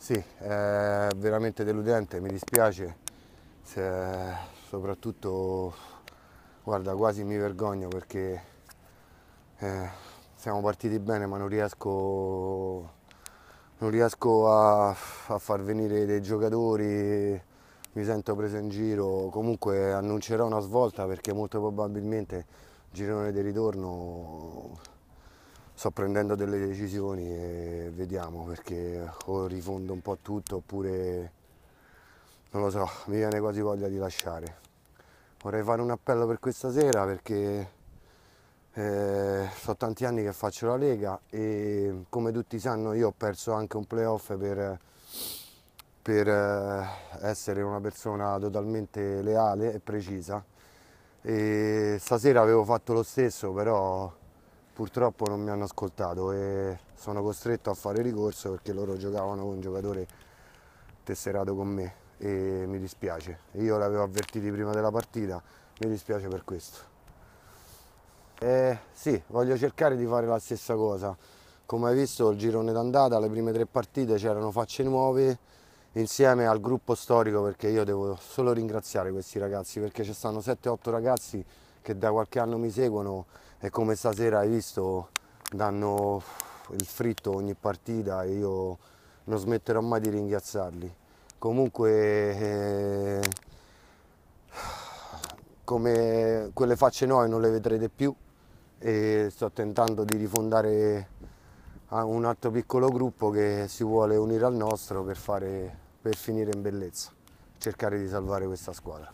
Sì, è veramente deludente, mi dispiace, Se, soprattutto guarda quasi mi vergogno perché eh, siamo partiti bene ma non riesco, non riesco a, a, far venire dei giocatori, mi sento preso in giro, comunque annuncerò una svolta perché molto probabilmente il girone di ritorno sto prendendo delle decisioni e vediamo perché o rifondo un po' tutto oppure non lo so, mi viene quasi voglia di lasciare. Vorrei fare un appello per questa sera perché eh, so tanti anni che faccio la Lega e come tutti sanno io ho perso anche un playoff per, per eh, essere una persona totalmente leale e precisa e stasera avevo fatto lo stesso però purtroppo non mi hanno ascoltato e sono costretto a fare ricorso perché loro giocavano con un giocatore tesserato con me e mi dispiace. Io l'avevo avvertiti prima della partita, mi dispiace per questo. Eh, sì, voglio cercare di fare la stessa cosa. Come hai visto il girone d'andata, le prime tre partite c'erano facce nuove insieme al gruppo storico perché io devo solo ringraziare questi ragazzi perché ci stanno 7-8 ragazzi che da qualche anno mi seguono e come stasera hai visto danno il fritto ogni partita e io non smetterò mai di ringraziarli. Comunque eh, come quelle facce nuove non le vedrete più e sto tentando di rifondare un altro piccolo gruppo che si vuole unire al nostro per, fare, per finire in bellezza, cercare di salvare questa squadra.